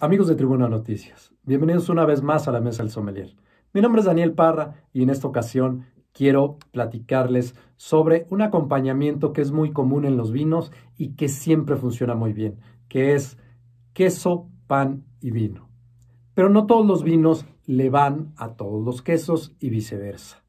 Amigos de Tribuna Noticias, bienvenidos una vez más a la Mesa del Sommelier. Mi nombre es Daniel Parra y en esta ocasión quiero platicarles sobre un acompañamiento que es muy común en los vinos y que siempre funciona muy bien, que es queso, pan y vino. Pero no todos los vinos le van a todos los quesos y viceversa.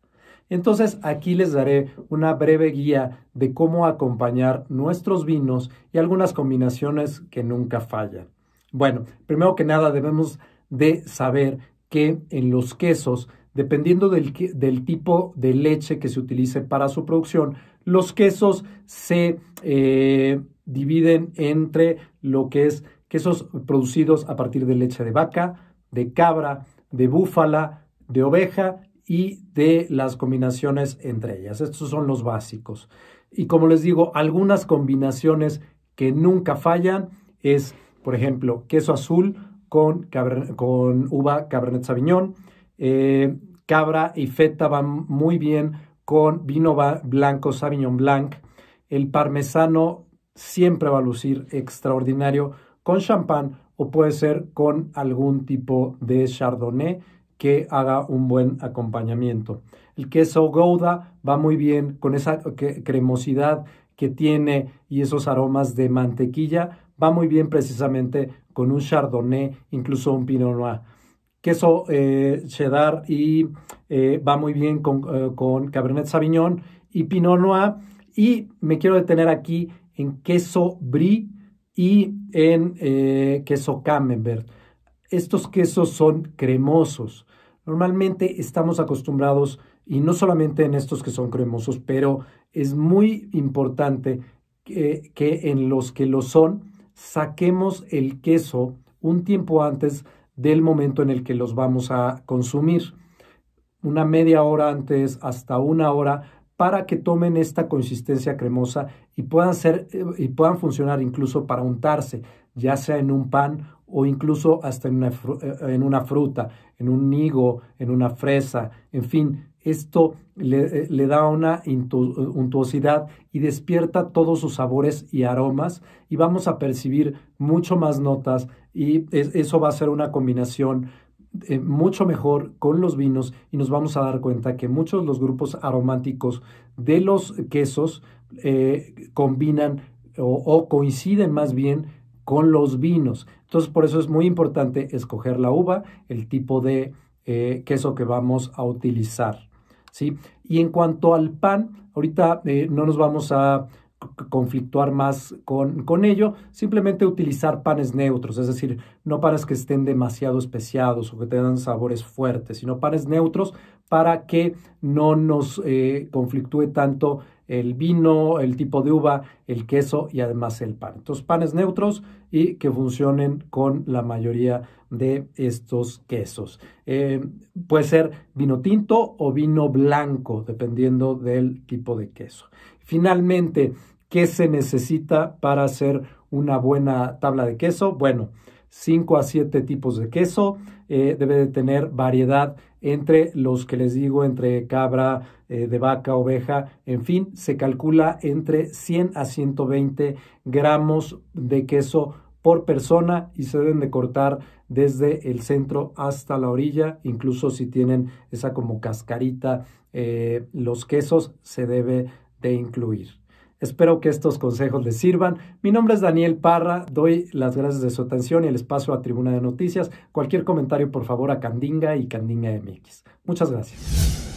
Entonces aquí les daré una breve guía de cómo acompañar nuestros vinos y algunas combinaciones que nunca fallan. Bueno, primero que nada debemos de saber que en los quesos, dependiendo del, tipo de leche que se utilice para su producción, los quesos se eh, dividen entre lo que es quesos producidos a partir de leche de vaca, de cabra, de búfala, de oveja y de las combinaciones entre ellas. Estos son los básicos. Y como les digo, algunas combinaciones que nunca fallan es por ejemplo, queso azul con, con uva Cabernet Sauvignon, eh, cabra y feta van muy bien con vino blanco Sauvignon Blanc, el parmesano siempre va a lucir extraordinario con champán o puede ser con algún tipo de chardonnay que haga un buen acompañamiento. El queso gouda va muy bien con esa cremosidad que tiene y esos aromas de mantequilla va muy bien precisamente con un Chardonnay, incluso un Pinot Noir. Queso eh, cheddar y eh, va muy bien eh, con, Cabernet Sauvignon y Pinot Noir. Y me quiero detener aquí en queso brie y en queso camembert. Estos quesos son cremosos. Normalmente estamos acostumbrados, y no solamente en estos que son cremosos, pero es muy importante que en los que lo son saquemos el queso un tiempo antes del momento en el que los vamos a consumir, una media hora antes hasta una hora, para que tomen esta consistencia cremosa y puedan, ser, eh, y puedan funcionar incluso para untarse, ya sea en un pan o incluso hasta eh, eh, en una, fruta, en un higo, en una fresa, en fin, esto le, eh, da una untuosidad y despierta todos sus sabores y aromas y vamos a percibir mucho más notas y eso va a ser una combinación mucho mejor con los vinos y nos vamos a dar cuenta que muchos de los grupos aromáticos de los quesos combinan o coinciden más bien con los vinos. Entonces, por eso es muy importante escoger la uva, el tipo de eh, queso que vamos a utilizar. ¿sí? Y en cuanto al pan, ahorita eh, no nos vamos a conflictuar más con, con, ello, simplemente utilizar panes neutros, es decir, no panes que estén demasiado especiados o que tengan sabores fuertes, sino panes neutros para que no nos eh, conflictúe tanto el vino, el tipo de uva, el queso y además el pan. Entonces, panes neutros y que funcionen con la mayoría de estos quesos. Eh, puede ser vino tinto o vino blanco, dependiendo del tipo de queso. Finalmente, ¿qué se necesita para hacer una buena tabla de queso? Bueno, 5 a 7 tipos de queso. Eh, debe de tener variedad entre los que les digo, entre cabra, eh, de vaca, oveja, en fin, se calcula entre 100 a 120 gramos de queso por persona y se deben de cortar desde el centro hasta la orilla, incluso si tienen esa como cascarita, eh, los quesos se debe de incluir. Espero que estos consejos les sirvan. Mi nombre es Daniel Parra, doy las gracias de su atención y les paso a Tribuna de Noticias. Cualquier comentario, por favor, a Candinga y Candinga MX. Muchas gracias.